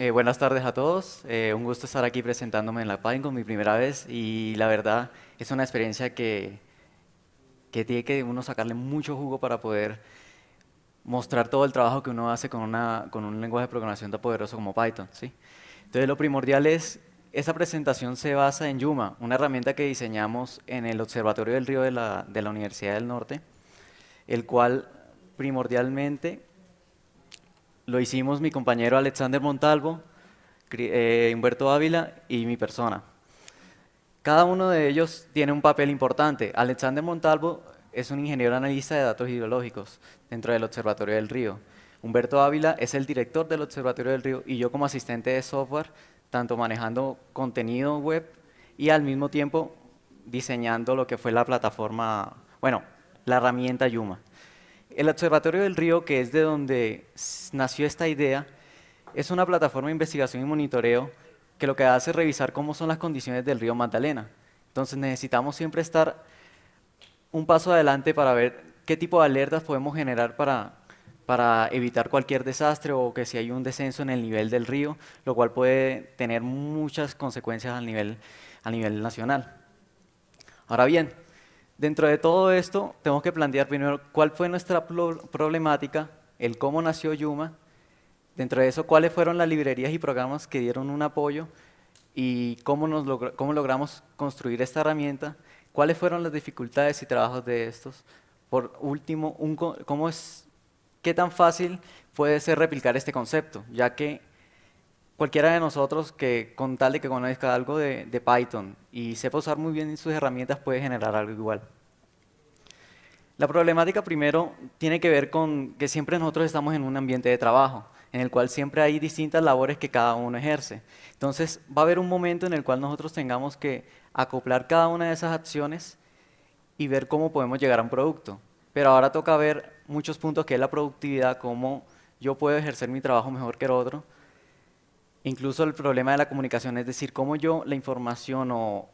Eh, buenas tardes a todos. Eh, un gusto estar aquí presentándome en la con mi primera vez y la verdad es una experiencia que, que tiene que uno sacarle mucho jugo para poder mostrar todo el trabajo que uno hace con, una, con un lenguaje de programación tan poderoso como Python. ¿sí? Entonces lo primordial es, esa presentación se basa en Yuma, una herramienta que diseñamos en el Observatorio del Río de la, Universidad del Norte, el cual primordialmente lo hicimos mi compañero Alexander Montalvo, eh, Humberto Ávila y mi persona. Cada uno de ellos tiene un papel importante. Alexander Montalvo es un ingeniero analista de datos hidrológicos dentro del Observatorio del Río. Humberto Ávila es el director del Observatorio del Río y yo como asistente de software, tanto manejando contenido web y al mismo tiempo diseñando lo que fue la plataforma, bueno, la herramienta Yuma. El Observatorio del Río, que es de donde nació esta idea, es una plataforma de investigación y monitoreo que lo que hace es revisar cómo son las condiciones del río Magdalena. Entonces necesitamos siempre estar un paso adelante para ver qué tipo de alertas podemos generar para, para evitar cualquier desastre o que si hay un descenso en el nivel del río, lo cual puede tener muchas consecuencias a nivel, a nivel nacional. Ahora bien, dentro de todo esto, tenemos que plantear primero cuál fue nuestra problemática, el cómo nació Yuma, dentro de eso cuáles fueron las librerías y programas que dieron un apoyo y cómo, nos cómo logramos construir esta herramienta ¿Cuáles fueron las dificultades y trabajos de estos? Por último, ¿cómo es, ¿qué tan fácil puede ser replicar este concepto? Ya que cualquiera de nosotros que con tal de que conozca algo de, de Python y sepa usar muy bien sus herramientas puede generar algo igual. La problemática primero tiene que ver con que siempre nosotros estamos en un ambiente de trabajo, en el cual siempre hay distintas labores que cada uno ejerce. Entonces va a haber un momento en el cual nosotros tengamos que acoplar cada una de esas acciones y ver cómo podemos llegar a un producto. Pero ahora toca ver muchos puntos que es la productividad, cómo yo puedo ejercer mi trabajo mejor que el otro. Incluso el problema de la comunicación, es decir, cómo yo la información o,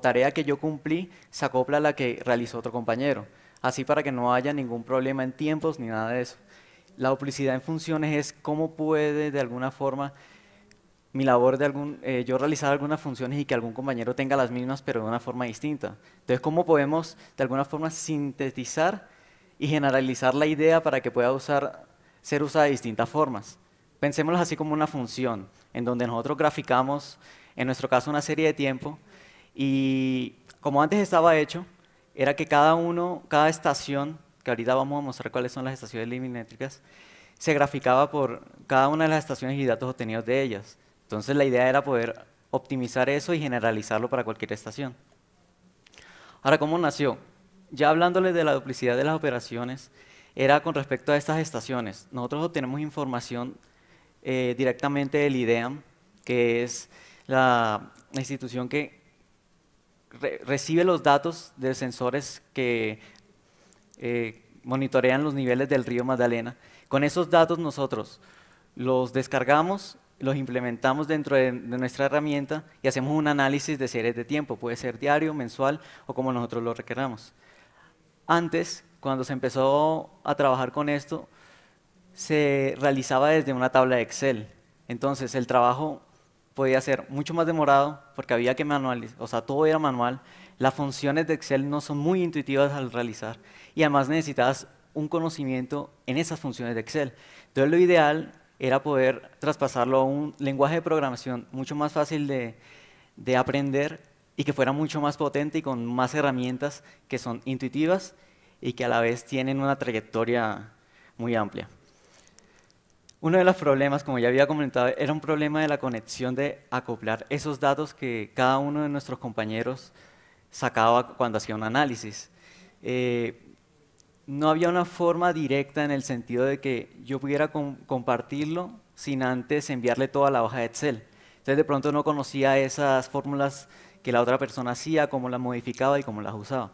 tarea que yo cumplí se acopla a la que realizó otro compañero. Así para que no haya ningún problema en tiempos ni nada de eso. La duplicidad en funciones es cómo puede de alguna forma mi labor de algún, eh, yo realizar algunas funciones y que algún compañero tenga las mismas, pero de una forma distinta. Entonces, ¿cómo podemos de alguna forma sintetizar y generalizar la idea para que pueda usar, ser usada de distintas formas? Pensémoslo así como una función, en donde nosotros graficamos, en nuestro caso, una serie de tiempo, y como antes estaba hecho, era que cada uno, cada estación, que ahorita vamos a mostrar cuáles son las estaciones liminétricas, se graficaba por cada una de las estaciones y datos obtenidos de ellas. Entonces la idea era poder optimizar eso y generalizarlo para cualquier estación. Ahora, ¿cómo nació? Ya hablándoles de la duplicidad de las operaciones, era con respecto a estas estaciones. Nosotros obtenemos información eh, directamente del IDEAM, que es la institución que recibe los datos de sensores que eh, monitorean los niveles del río Magdalena. Con esos datos nosotros los descargamos los implementamos dentro de, nuestra herramienta y hacemos un análisis de series de tiempo, puede ser diario, mensual o como nosotros lo requeramos. Antes, cuando se empezó a trabajar con esto, se realizaba desde una tabla de Excel. Entonces, el trabajo podía ser mucho más demorado porque había que manualizar, o sea, todo era manual. Las funciones de Excel no son muy intuitivas al realizar y además necesitabas un conocimiento en esas funciones de Excel. Entonces, lo ideal era poder traspasarlo a un lenguaje de programación mucho más fácil de, de aprender y que fuera mucho más potente y con más herramientas que son intuitivas y que a la vez tienen una trayectoria muy amplia. Uno de los problemas, como ya había comentado, era un problema de la conexión de acoplar esos datos que cada uno de nuestros compañeros sacaba cuando hacía un análisis. Eh, no había una forma directa en el sentido de que yo pudiera compartirlo sin antes enviarle toda la hoja de Excel. Entonces de pronto no conocía esas fórmulas que la otra persona hacía, cómo las modificaba y cómo las usaba.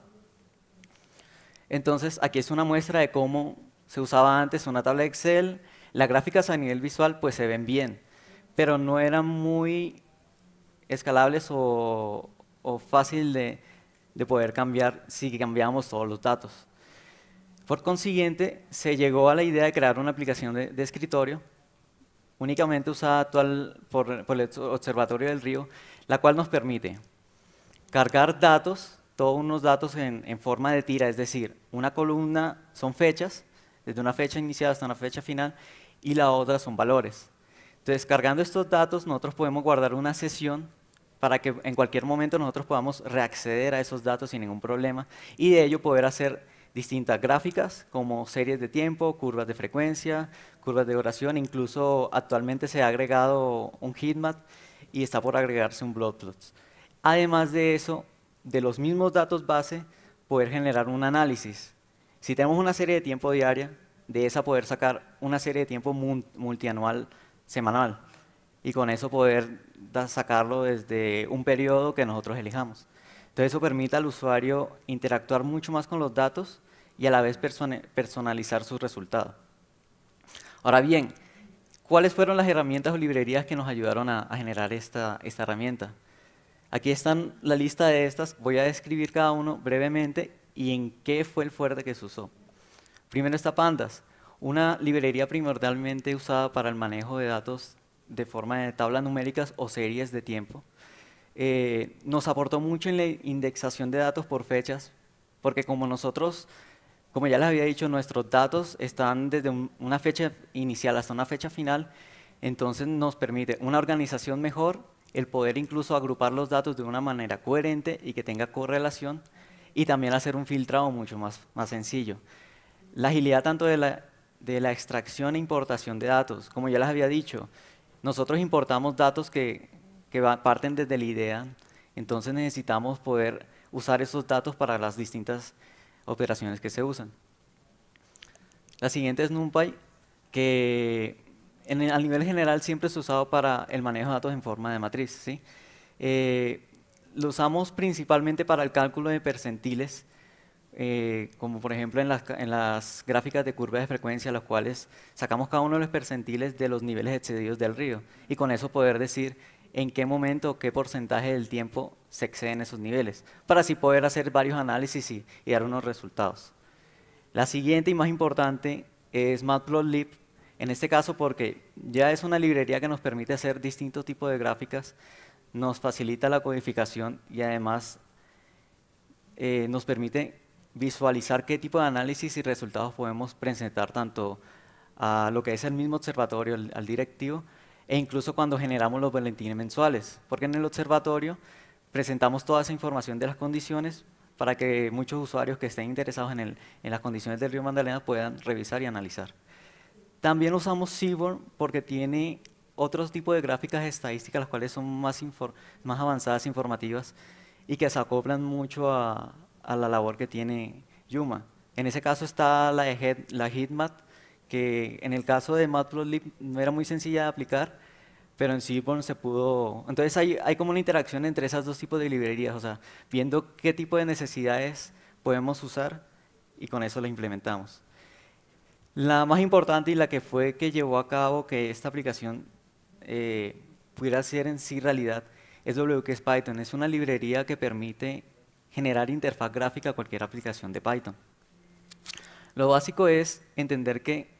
Entonces aquí es una muestra de cómo se usaba antes una tabla de Excel. Las gráficas a nivel visual pues se ven bien, pero no eran muy escalables o, fáciles fácil de, de poder cambiar si cambiábamos todos los datos. Por consiguiente, se llegó a la idea de crear una aplicación de, escritorio únicamente usada actual por, el Observatorio del Río, la cual nos permite cargar datos, todos unos datos en, en, forma de tira, es decir, una columna son fechas, desde una fecha inicial hasta una fecha final, y la otra son valores. Entonces, cargando estos datos, nosotros podemos guardar una sesión para que en cualquier momento nosotros podamos reacceder a esos datos sin ningún problema y de ello poder hacer distintas gráficas como series de tiempo, curvas de frecuencia, curvas de duración, incluso actualmente se ha agregado un heatmap y está por agregarse un plot. Además de eso, de los mismos datos base, poder generar un análisis. Si tenemos una serie de tiempo diaria, de esa poder sacar una serie de tiempo multianual semanal y con eso poder sacarlo desde un periodo que nosotros elijamos. Entonces eso permite al usuario interactuar mucho más con los datos y a la vez personalizar sus resultados. Ahora bien, ¿cuáles fueron las herramientas o librerías que nos ayudaron a, generar esta, esta herramienta? Aquí están la lista de estas, voy a describir cada uno brevemente y en qué fue el fuerte que se usó. Primero está Pandas, una librería primordialmente usada para el manejo de datos de forma de tablas numéricas o series de tiempo. Eh, nos aportó mucho en la indexación de datos por fechas, porque como nosotros como ya les había dicho, nuestros datos están desde una fecha inicial hasta una fecha final, entonces nos permite una organización mejor, el poder incluso agrupar los datos de una manera coherente y que tenga correlación, y también hacer un filtrado mucho más, más sencillo. La agilidad tanto de la, extracción e importación de datos, como ya les había dicho, nosotros importamos datos que, que parten desde la idea, entonces necesitamos poder usar esos datos para las distintas operaciones que se usan. La siguiente es NumPy, que a nivel general siempre es usado para el manejo de datos en forma de matriz. ¿sí? Eh, lo usamos principalmente para el cálculo de percentiles, eh, como por ejemplo en las, en las, gráficas de curvas de frecuencia, las cuales sacamos cada uno de los percentiles de los niveles excedidos del río, y con eso poder decir en qué momento, qué porcentaje del tiempo se exceden esos niveles, para así poder hacer varios análisis y, dar unos resultados. La siguiente y más importante es Matplotlib, en este caso porque ya es una librería que nos permite hacer distintos tipos de gráficas, nos facilita la codificación y además eh, nos permite visualizar qué tipo de análisis y resultados podemos presentar tanto a lo que es el mismo observatorio, al, directivo, e incluso cuando generamos los boletines mensuales, porque en el observatorio presentamos toda esa información de las condiciones para que muchos usuarios que estén interesados en, las condiciones del río Magdalena puedan revisar y analizar. También usamos Seaborn porque tiene otro tipo de gráficas estadísticas, las cuales son más, más avanzadas, informativas, y que se acoplan mucho a, la labor que tiene Yuma. En ese caso está la, e la que en el caso de Matplotlib no era muy sencilla de aplicar, pero en sí se pudo... Entonces hay, como una interacción entre esas dos tipos de librerías, o sea, viendo qué tipo de necesidades podemos usar y con eso la implementamos. La más importante y la que fue que llevó a cabo que esta aplicación eh, pudiera ser en sí realidad es WQS Python. Es una librería que permite generar interfaz gráfica a cualquier aplicación de Python. Lo básico es entender que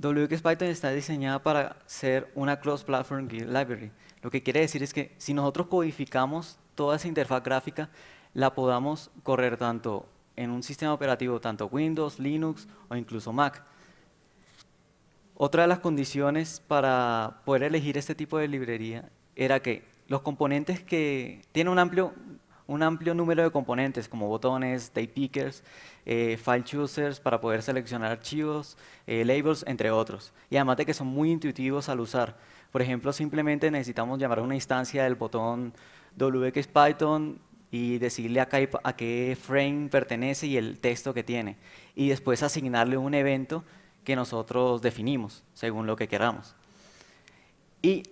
WXPython Python está diseñada para ser una cross-platform library. Lo que quiere decir es que si nosotros codificamos toda esa interfaz gráfica, la podamos correr tanto en un sistema operativo, tanto Windows, Linux o incluso Mac. Otra de las condiciones para poder elegir este tipo de librería era que los componentes que tienen un amplio un amplio número de componentes como botones, tape pickers, eh, file choosers para poder seleccionar archivos, eh, labels, entre otros. Y además de que son muy intuitivos al usar. Por ejemplo, simplemente necesitamos llamar a una instancia del botón wxPython y decirle a qué, a qué frame pertenece y el texto que tiene. Y después asignarle un evento que nosotros definimos, según lo que queramos. Y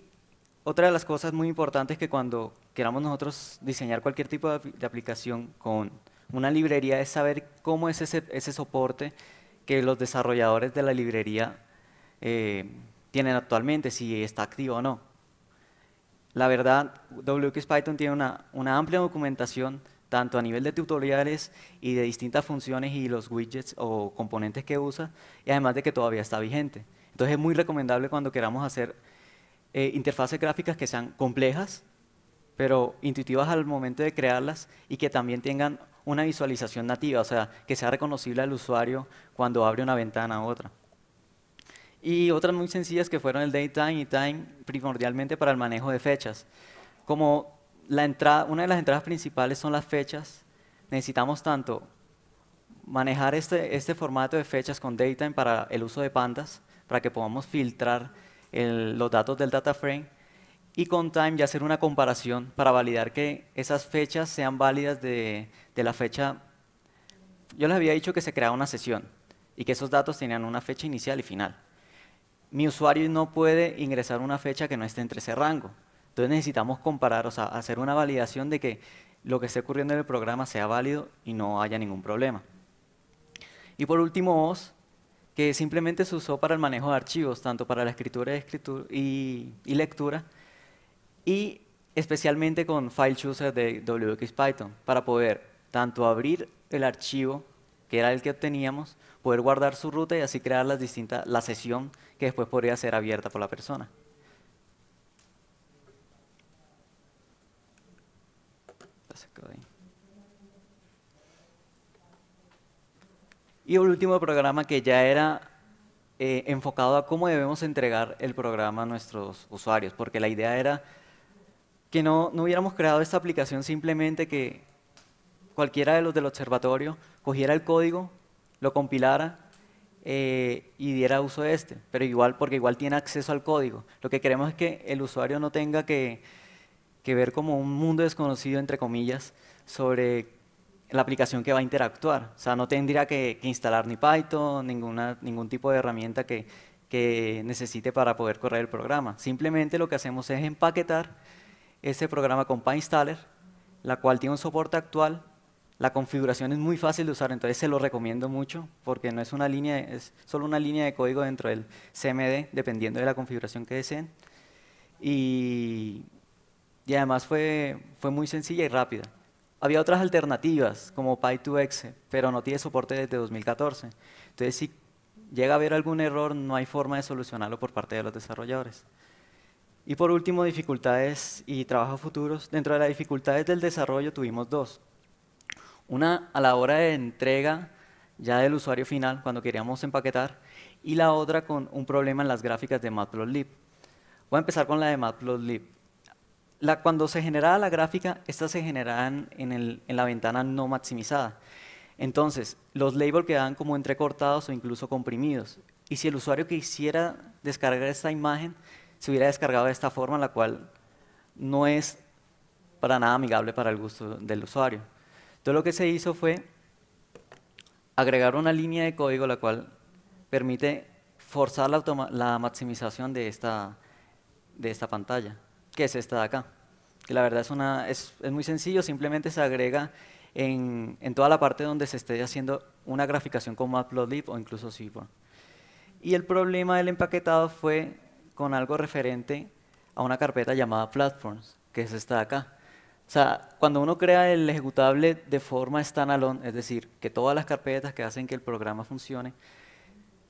otra de las cosas muy importantes que cuando queramos nosotros diseñar cualquier tipo de, aplicación con una librería es saber cómo es ese, soporte que los desarrolladores de la librería eh, tienen actualmente, si está activo o no. La verdad, WX Python tiene una, una amplia documentación tanto a nivel de tutoriales y de distintas funciones y los widgets o componentes que usa, y además de que todavía está vigente. Entonces es muy recomendable cuando queramos hacer eh, interfaces gráficas que sean complejas, pero intuitivas al momento de crearlas y que también tengan una visualización nativa, o sea, que sea reconocible al usuario cuando abre una ventana u otra. Y otras muy sencillas que fueron el Daytime y Time, primordialmente para el manejo de fechas. Como la entrada, una de las entradas principales son las fechas, necesitamos tanto manejar este, este formato de fechas con Daytime para el uso de pandas, para que podamos filtrar los datos del data frame y con time ya hacer una comparación para validar que esas fechas sean válidas de, de la fecha. Yo les había dicho que se creaba una sesión y que esos datos tenían una fecha inicial y final. Mi usuario no puede ingresar una fecha que no esté entre ese rango. Entonces necesitamos comparar, o sea, hacer una validación de que lo que esté ocurriendo en el programa sea válido y no haya ningún problema. Y por último, OS que simplemente se usó para el manejo de archivos, tanto para la escritura, y, lectura, y especialmente con File Chooser de WXPython, para poder tanto abrir el archivo, que era el que obteníamos, poder guardar su ruta y así crear las distintas, la sesión que después podría ser abierta por la persona. Y el último programa que ya era eh, enfocado a cómo debemos entregar el programa a nuestros usuarios, porque la idea era que no, no hubiéramos creado esta aplicación simplemente que cualquiera de los del observatorio cogiera el código, lo compilara eh, y diera uso de este, pero igual, porque igual tiene acceso al código. Lo que queremos es que el usuario no tenga que, que ver como un mundo desconocido, entre comillas, sobre la aplicación que va a interactuar. O sea, no tendría que, instalar ni Python, ningún tipo de herramienta que, necesite para poder correr el programa. Simplemente lo que hacemos es empaquetar ese programa con PyInstaller, la cual tiene un soporte actual. La configuración es muy fácil de usar, entonces se lo recomiendo mucho porque no es una línea, es solo una línea de código dentro del CMD, dependiendo de la configuración que deseen. Y, además fue muy sencilla y rápida. Había otras alternativas como Py2Exe, pero no tiene soporte desde 2014. Entonces, si llega a haber algún error, no hay forma de solucionarlo por parte de los desarrolladores. Y por último, dificultades y trabajos futuros. Dentro de las dificultades del desarrollo tuvimos dos. Una a la hora de entrega ya del usuario final, cuando queríamos empaquetar, y la otra con un problema en las gráficas de Matplotlib. Voy a empezar con la de Matplotlib cuando se generaba la gráfica, estas se generaban en, la ventana no maximizada. Entonces, los labels quedaban como entrecortados o incluso comprimidos. Y si el usuario quisiera descargar esta imagen, se hubiera descargado de esta forma, la cual no es para nada amigable para el gusto del usuario. Entonces, lo que se hizo fue agregar una línea de código, la cual permite forzar la, maximización de esta pantalla que es esta de acá. Que la verdad es, una, es, muy sencillo, simplemente se agrega en, toda la parte donde se esté haciendo una graficación como Matplotlib o incluso Seaborn. Y el problema del empaquetado fue con algo referente a una carpeta llamada Platforms, que es esta de acá. O sea, cuando uno crea el ejecutable de forma standalone, es decir, que todas las carpetas que hacen que el programa funcione,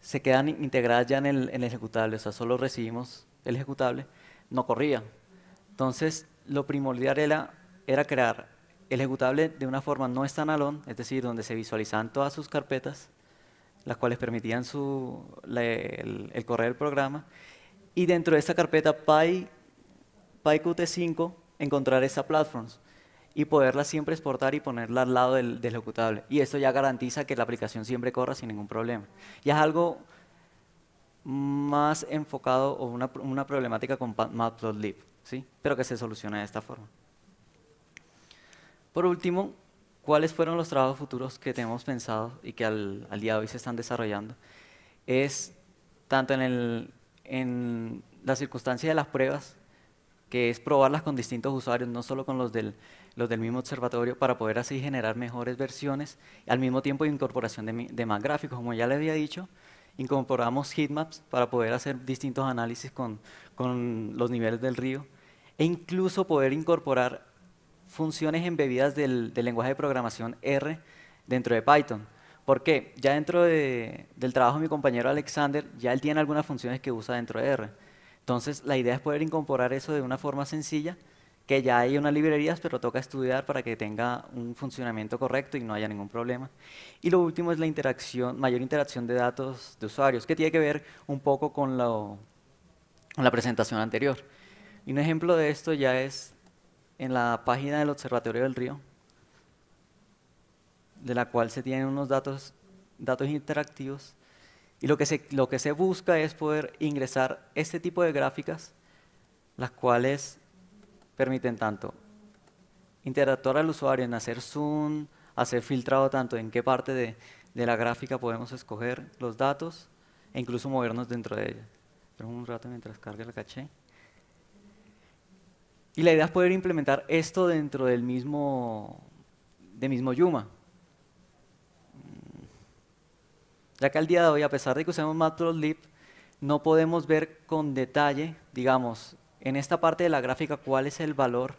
se quedan integradas ya en el, en el ejecutable, o sea, solo recibimos el ejecutable, no corría, entonces, lo primordial era, crear el ejecutable de una forma no standalone, es decir, donde se visualizaban todas sus carpetas, las cuales permitían el, correr del programa, y dentro de esa carpeta PyQt5 encontrar esa platforms y poderla siempre exportar y ponerla al lado del, ejecutable. Y esto ya garantiza que la aplicación siempre corra sin ningún problema. Y es algo más enfocado o una, una problemática con Matplotlib. ¿sí? pero que se soluciona de esta forma. Por último, ¿cuáles fueron los trabajos futuros que tenemos pensado y que al, día de hoy se están desarrollando? Es tanto en, la circunstancia de las pruebas, que es probarlas con distintos usuarios, no solo con los del, los del mismo observatorio, para poder así generar mejores versiones, al mismo tiempo de incorporación de, más gráficos, como ya le había dicho, incorporamos heatmaps para poder hacer distintos análisis con los niveles del río, e incluso poder incorporar funciones embebidas del, lenguaje de programación R dentro de Python. ¿Por qué? Ya dentro del trabajo de mi compañero Alexander, ya él tiene algunas funciones que usa dentro de R. Entonces, la idea es poder incorporar eso de una forma sencilla, que ya hay unas librerías, pero toca estudiar para que tenga un funcionamiento correcto y no haya ningún problema. Y lo último es la interacción, mayor interacción de datos de usuarios, que tiene que ver un poco con la presentación anterior. Y un ejemplo de esto ya es en la página del Observatorio del Río, de la cual se tienen unos datos, datos interactivos. Y lo que, se, lo que se busca es poder ingresar este tipo de gráficas, las cuales permiten tanto interactuar al usuario en hacer zoom, hacer filtrado tanto en qué parte de, la gráfica podemos escoger los datos e incluso movernos dentro de ella. Esperemos un rato mientras cargue el caché. Y la idea es poder implementar esto dentro del mismo, del mismo Yuma. Mm. Ya que al día de hoy, a pesar de que usemos Matplotlib, no podemos ver con detalle, digamos, en esta parte de la gráfica cuál es el valor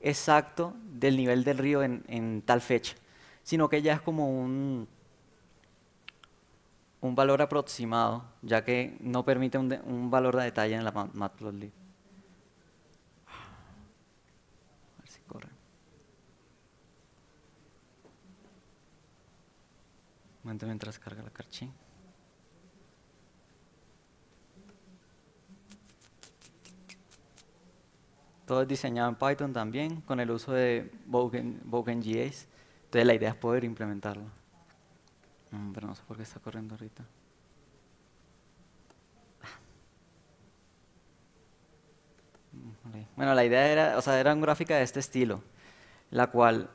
exacto del nivel del río en, tal fecha, sino que ya es como un, un valor aproximado, ya que no permite un, un valor de detalle en la Matplotlib. mientras carga la carchi. Todo es diseñado en Python también, con el uso de GAs, Entonces la idea es poder implementarlo. Mm, pero no sé por qué está corriendo ahorita. Ah. Mm, bueno, la idea era, o sea, era una gráfica de este estilo, la cual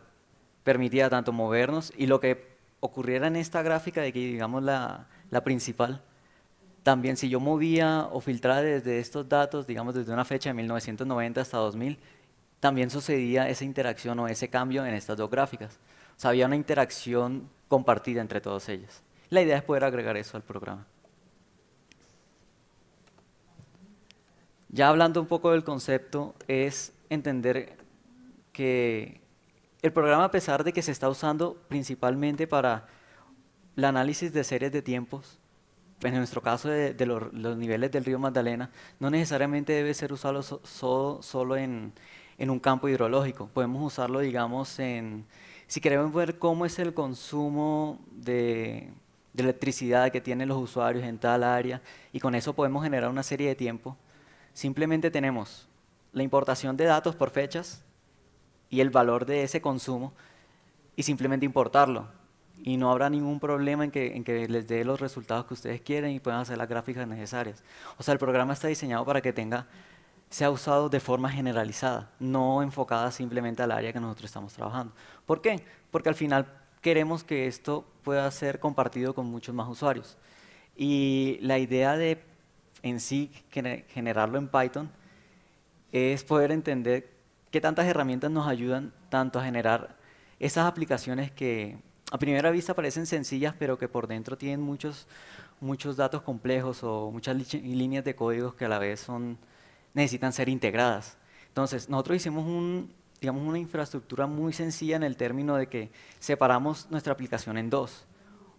permitía tanto movernos y lo que ocurriera en esta gráfica de que digamos la, la principal, también si yo movía o filtraba desde estos datos, digamos desde una fecha de 1990 hasta 2000, también sucedía esa interacción o ese cambio en estas dos gráficas. O sea, había una interacción compartida entre todas ellas. La idea es poder agregar eso al programa. Ya hablando un poco del concepto, es entender que el programa, a pesar de que se está usando principalmente para el análisis de series de tiempos, en nuestro caso de, los, niveles del río Magdalena, no necesariamente debe ser usado solo en, un campo hidrológico. Podemos usarlo, digamos, en, si queremos ver cómo es el consumo de, de electricidad que tienen los usuarios en tal área, y con eso podemos generar una serie de tiempo. Simplemente tenemos la importación de datos por fechas, y el valor de ese consumo y simplemente importarlo. Y no habrá ningún problema en que, en que les dé los resultados que ustedes quieren y puedan hacer las gráficas necesarias. O sea, el programa está diseñado para que tenga, sea usado de forma generalizada, no enfocada simplemente al área que nosotros estamos trabajando. ¿Por qué? Porque al final queremos que esto pueda ser compartido con muchos más usuarios. Y la idea de en sí generarlo en Python es poder entender qué tantas herramientas nos ayudan tanto a generar esas aplicaciones que a primera vista parecen sencillas, pero que por dentro tienen muchos, datos complejos o muchas líneas de códigos que a la vez son, necesitan ser integradas. Entonces, nosotros hicimos digamos, una infraestructura muy sencilla en el término de que separamos nuestra aplicación en dos.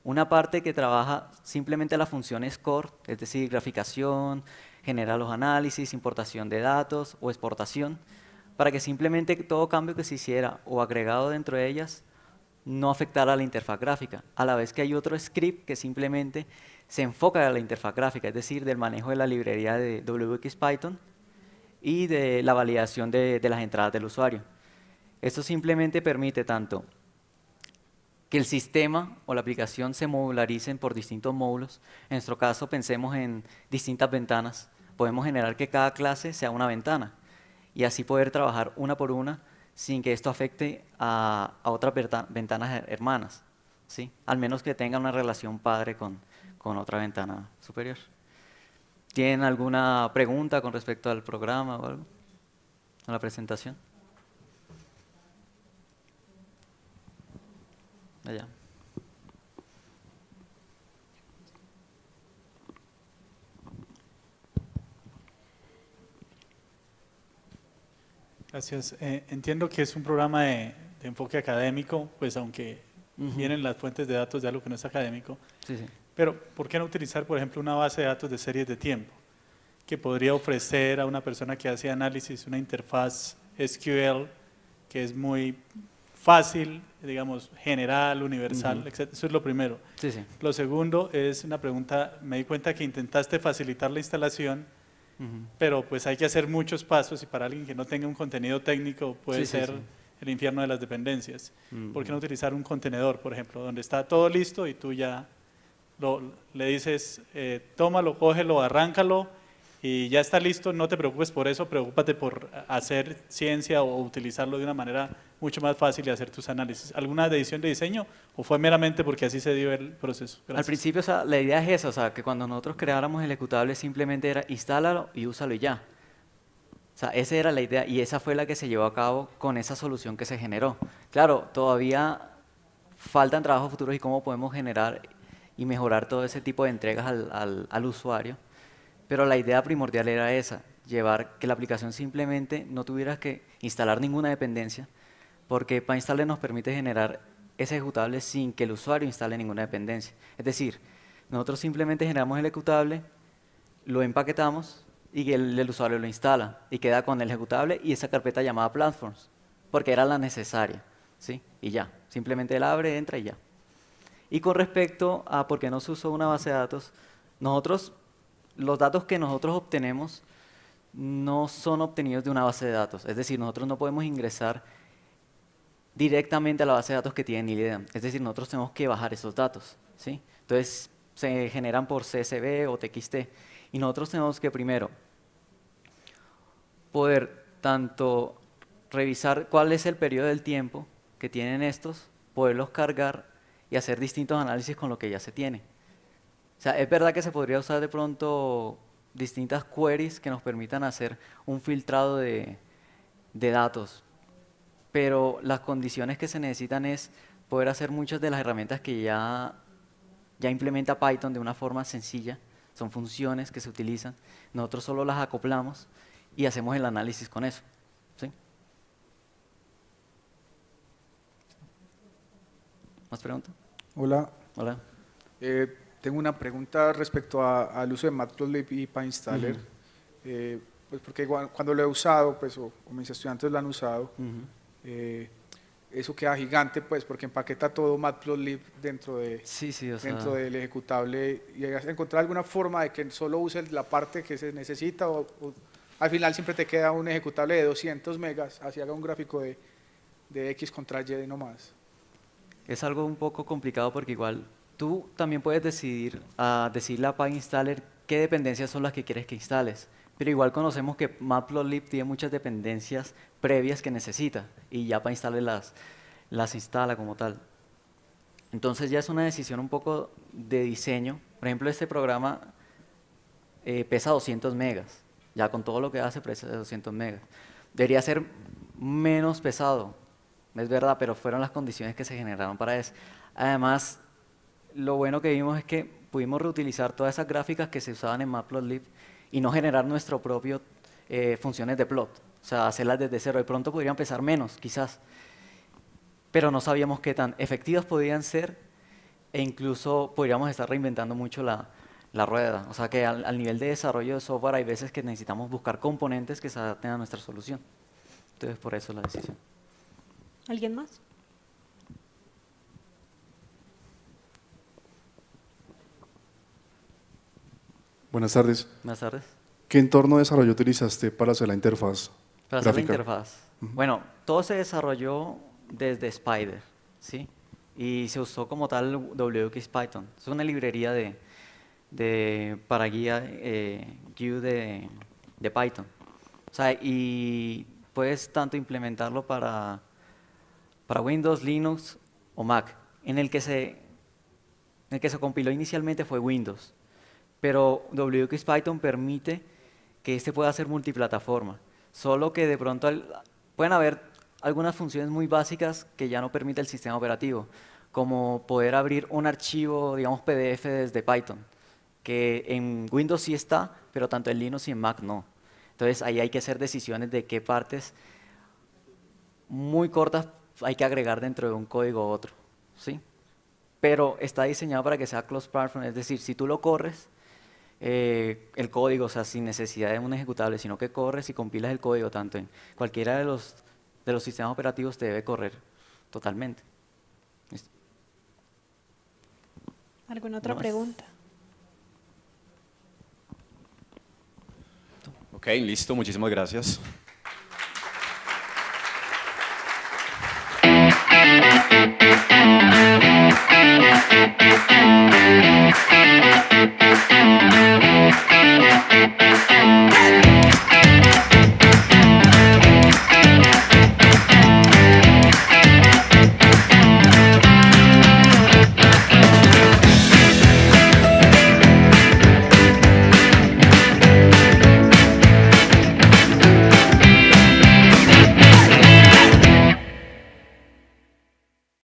Una parte que trabaja simplemente las funciones core, es decir, graficación, genera los análisis, importación de datos o exportación para que simplemente todo cambio que se hiciera o agregado dentro de ellas no afectara a la interfaz gráfica, a la vez que hay otro script que simplemente se enfoca a la interfaz gráfica, es decir, del manejo de la librería de WXPython y de la validación de, de las entradas del usuario. Esto simplemente permite tanto que el sistema o la aplicación se modularicen por distintos módulos. En nuestro caso, pensemos en distintas ventanas. Podemos generar que cada clase sea una ventana y así poder trabajar una por una sin que esto afecte a, otras ventanas hermanas, ¿sí? al menos que tengan una relación padre con, con otra ventana superior. ¿Tienen alguna pregunta con respecto al programa o algo? ¿A la presentación? Allá. Gracias. Eh, entiendo que es un programa de, enfoque académico, pues aunque vienen las fuentes de datos de algo que no es académico. Pero, ¿por qué no utilizar, por ejemplo, una base de datos de series de tiempo? Que podría ofrecer a una persona que hace análisis una interfaz SQL que es muy fácil, digamos, general, universal, Eso es lo primero. lo segundo es una pregunta, me di cuenta que intentaste facilitar la instalación, pero pues hay que hacer muchos pasos y para alguien que no tenga un contenido técnico puede ser el infierno de las dependencias. ¿Por qué no utilizar un contenedor, por ejemplo, donde está todo listo y tú ya le dices, eh, tómalo, cógelo, arráncalo y ya está listo, no te preocupes por eso, preocúpate por hacer ciencia o utilizarlo de una manera mucho más fácil y hacer tus análisis. ¿Alguna edición de diseño o fue meramente porque así se dio el proceso? Al principio la idea es esa, o sea, que cuando nosotros creáramos el ejecutable simplemente era instálalo y úsalo y ya. esa era la idea y esa fue la que se llevó a cabo con esa solución que se generó. Claro, todavía faltan trabajos futuros y cómo podemos generar y mejorar todo ese tipo de entregas al usuario. Pero la idea primordial era esa, llevar que la aplicación simplemente no tuviera que instalar ninguna dependencia, porque PyInstaller nos permite generar ese ejecutable sin que el usuario instale ninguna dependencia. Es decir, nosotros simplemente generamos el ejecutable, lo empaquetamos y el, usuario lo instala y queda con el ejecutable y esa carpeta llamada platforms, porque era la necesaria. ¿sí? Y ya, simplemente él abre, entra y ya. Y con respecto a por qué no se usó una base de datos, nosotros los datos que nosotros obtenemos no son obtenidos de una base de datos. Es decir, nosotros no podemos ingresar directamente a la base de datos que tiene IDEM. Es decir, nosotros tenemos que bajar esos datos. ¿sí? Entonces, se generan por CSV o TXT. Y nosotros tenemos que primero poder tanto revisar cuál es el periodo del tiempo que tienen estos, poderlos cargar y hacer distintos análisis con lo que ya se tiene. O sea, es verdad que se podría usar de pronto distintas queries que nos permitan hacer un filtrado de, datos, pero las condiciones que se necesitan es poder hacer muchas de las herramientas que ya, ya implementa Python de una forma sencilla, son funciones que se utilizan, nosotros solo las acoplamos y hacemos el análisis con eso. ¿sí? ¿Más preguntas? Hola. Hola. Eh, tengo una pregunta respecto al uso de Matplotlib y PyInstaller. Eh, pues porque cuando lo he usado, pues, o, mis estudiantes lo han usado, eh, eso queda gigante, pues, porque empaqueta todo Matplotlib dentro, de, sí, sí, o sea, dentro del ejecutable y encontrar alguna forma de que solo use la parte que se necesita o, al final siempre te queda un ejecutable de 200 megas, así haga un gráfico de, de X contra Y nomás. Es algo un poco complicado porque igual Tú también puedes decidir a ah, decirle a installer qué dependencias son las que quieres que instales, pero igual conocemos que Matplotlib tiene muchas dependencias previas que necesita y ya para las, las instala como tal. Entonces ya es una decisión un poco de diseño. Por ejemplo, este programa eh, pesa 200 megas. Ya con todo lo que hace pesa 200 megas. Debería ser menos pesado, es verdad, pero fueron las condiciones que se generaron para eso. Además, lo bueno que vimos es que pudimos reutilizar todas esas gráficas que se usaban en Matplotlib y no generar nuestro propio eh, funciones de plot. O sea, hacerlas desde cero. y pronto podrían pesar menos, quizás. Pero no sabíamos qué tan efectivas podían ser e incluso podríamos estar reinventando mucho la, rueda. O sea, que al, al, nivel de desarrollo de software hay veces que necesitamos buscar componentes que se adapten a nuestra solución. Entonces, por eso la decisión. ¿Alguien más? Buenas tardes. Buenas tardes. ¿Qué entorno de desarrollo utilizaste para hacer la interfaz? Para hacer gráfica? la interfaz. Bueno, todo se desarrolló desde Spider, ¿sí? Y se usó como tal WX Python. Es una librería de, de para guía GUI eh, de, de Python. O sea, y puedes tanto implementarlo para, para Windows, Linux o Mac. En el que se, en el que se compiló inicialmente fue Windows pero WX Python permite que este pueda ser multiplataforma, solo que de pronto pueden haber algunas funciones muy básicas que ya no permite el sistema operativo, como poder abrir un archivo, digamos PDF desde Python, que en Windows sí está, pero tanto en Linux y en Mac no. Entonces ahí hay que hacer decisiones de qué partes muy cortas hay que agregar dentro de un código u otro, ¿sí? Pero está diseñado para que sea close platform, es decir, si tú lo corres, eh, el código, o sea, sin necesidad de un ejecutable, sino que corres y compilas el código tanto en cualquiera de los, de los sistemas operativos te debe correr totalmente. ¿Alguna otra pregunta? Ok, listo, muchísimas gracias. Thank you.